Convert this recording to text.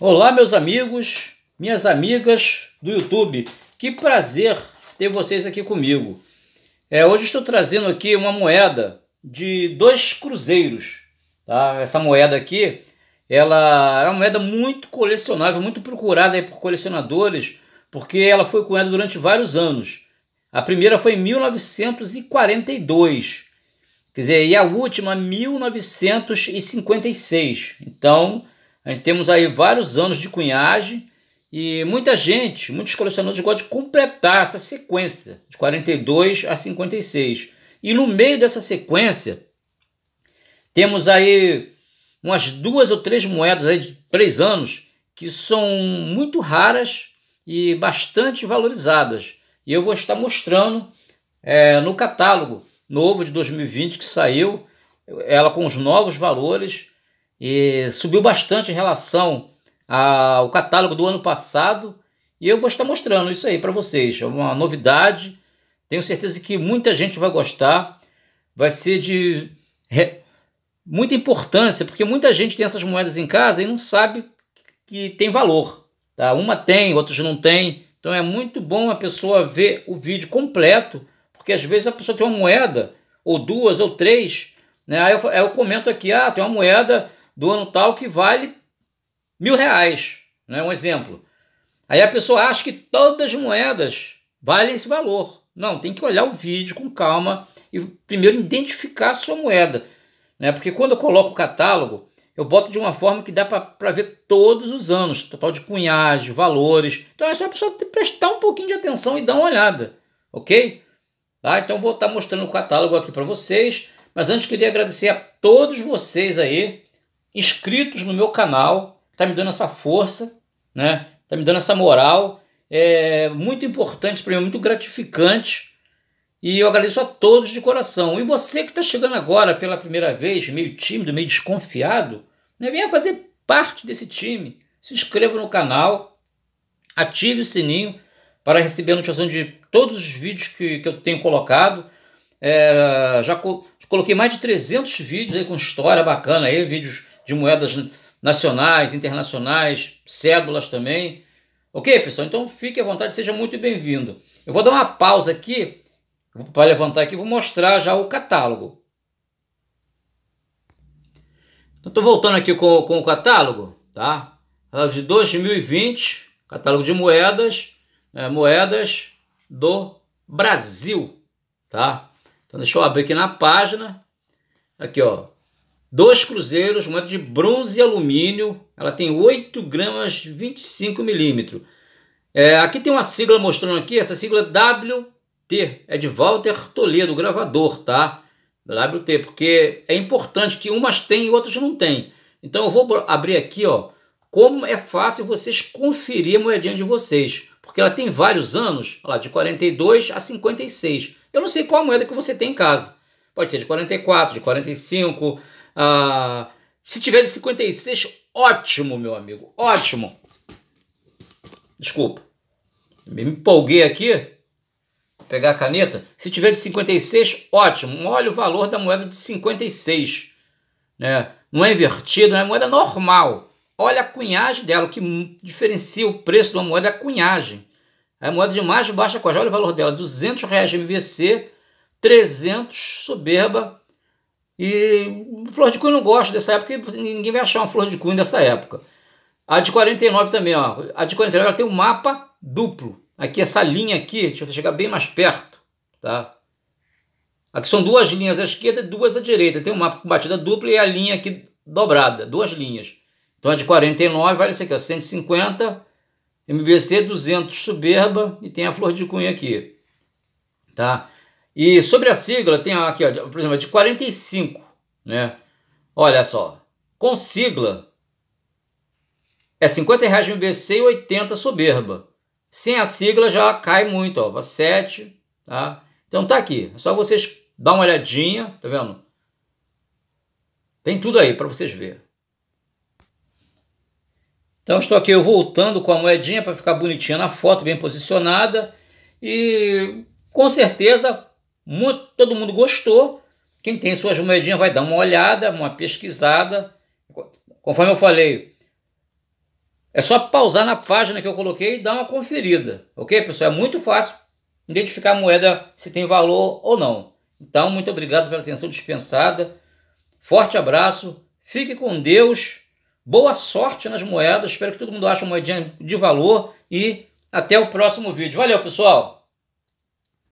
Olá, meus amigos, minhas amigas do YouTube. Que prazer ter vocês aqui comigo. É, hoje estou trazendo aqui uma moeda de dois cruzeiros. Tá? Essa moeda aqui, ela é uma moeda muito colecionável, muito procurada por colecionadores, porque ela foi cunhada durante vários anos. A primeira foi em 1942. Quer dizer, e a última 1956. Então, gente né? temos aí vários anos de cunhagem e muita gente, muitos colecionadores gostam de completar essa sequência de 42 a 56. E no meio dessa sequência temos aí umas duas ou três moedas aí de três anos que são muito raras e bastante valorizadas. E eu vou estar mostrando é, no catálogo novo de 2020 que saiu, ela com os novos valores e subiu bastante em relação ao catálogo do ano passado. E eu vou estar mostrando isso aí para vocês. É uma novidade. Tenho certeza que muita gente vai gostar. Vai ser de muita importância, porque muita gente tem essas moedas em casa e não sabe que tem valor. Tá? Uma tem, outras não tem. Então é muito bom a pessoa ver o vídeo completo, porque às vezes a pessoa tem uma moeda, ou duas, ou três. Né? Aí eu, aí eu comento aqui: ah, tem uma moeda do ano tal que vale mil reais, né? um exemplo. Aí a pessoa acha que todas as moedas valem esse valor. Não, tem que olhar o vídeo com calma e primeiro identificar a sua moeda. Né? Porque quando eu coloco o catálogo, eu boto de uma forma que dá para ver todos os anos, total de cunhagem, valores. Então é só a pessoa prestar um pouquinho de atenção e dar uma olhada, ok? Tá? Então vou estar tá mostrando o catálogo aqui para vocês. Mas antes queria agradecer a todos vocês aí inscritos no meu canal, está me dando essa força, né? Está me dando essa moral. É muito importante para mim, é muito gratificante. E eu agradeço a todos de coração. E você que está chegando agora pela primeira vez, meio tímido, meio desconfiado, né? venha fazer parte desse time. Se inscreva no canal, ative o sininho para receber a notificação de todos os vídeos que, que eu tenho colocado. É, já co coloquei mais de 300 vídeos aí com história bacana aí, vídeos de moedas nacionais, internacionais, cédulas também. Ok, pessoal? Então fique à vontade, seja muito bem-vindo. Eu vou dar uma pausa aqui, para levantar aqui, vou mostrar já o catálogo. Estou voltando aqui com, com o catálogo, tá? Catálogo de 2020, catálogo de moedas, é, moedas do Brasil, tá? Então deixa eu abrir aqui na página, aqui ó, Dois cruzeiros, moeda de bronze e alumínio. Ela tem 8 gramas 25 milímetros. É, aqui tem uma sigla mostrando aqui, essa sigla é WT, é de Walter Toledo, gravador, tá? WT, porque é importante que umas tem e outras não tem. Então eu vou abrir aqui, ó, como é fácil vocês conferir a moedinha de vocês, porque ela tem vários anos, lá, de 42 a 56. Eu não sei qual moeda que você tem em casa. Pode ter de 44, de 45, ah, se tiver de 56, ótimo, meu amigo, ótimo. Desculpa, me empolguei aqui. Vou pegar a caneta. Se tiver de 56, ótimo. Olha o valor da moeda de 56. Né? Não é invertido, é moeda normal. Olha a cunhagem dela, o que diferencia o preço de uma moeda é a cunhagem. É a moeda de mais baixa cunhagem, olha o valor dela, 200 reais de MBC, 300 soberba, e Flor de Cunha não gosto dessa época, ninguém vai achar uma Flor de Cunha dessa época. A de 49 também, ó. A de 49 ela tem um mapa duplo. Aqui, essa linha aqui, deixa eu chegar bem mais perto, tá? Aqui são duas linhas à esquerda e duas à direita. Tem um mapa com batida dupla e a linha aqui dobrada, duas linhas. Então a de 49 vale isso aqui, ó, 150, MBC 200 soberba e tem a Flor de Cunha aqui, tá? E sobre a sigla, tem aqui, ó, por exemplo, de 45, né? Olha só, com sigla é 50 reais MBC e 80 soberba. Sem a sigla já cai muito, ó, 7, tá? Então tá aqui, é só vocês dar uma olhadinha, tá vendo? Tem tudo aí para vocês verem. Então estou aqui eu voltando com a moedinha para ficar bonitinha na foto, bem posicionada e com certeza muito, todo mundo gostou. Quem tem suas moedinhas vai dar uma olhada, uma pesquisada. Conforme eu falei, é só pausar na página que eu coloquei e dar uma conferida. Ok, pessoal? É muito fácil identificar a moeda se tem valor ou não. Então, muito obrigado pela atenção dispensada. Forte abraço, fique com Deus, boa sorte nas moedas. Espero que todo mundo ache uma moedinha de valor e até o próximo vídeo. Valeu, pessoal!